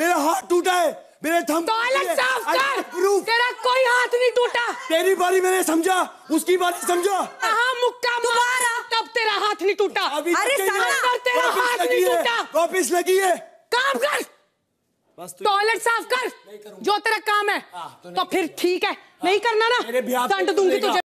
मेरा हाथ टूटा है मेरे थम तो प्रूफ तेरा कोई हाथ नहीं टूटा तेरी बारी मैंने समझा उसकी बारी समझा हाँ मुक्का मारा तब तेरा हाथ नहीं टूटा अभी अरे तेरा हाथ नहीं टूटा वापिस लगी है काम कर टॉयलेट साफ कर जो तेरा काम है हाँ, तो, तो फिर ठीक है हाँ, नहीं करना ना दंड दूंगी तुझे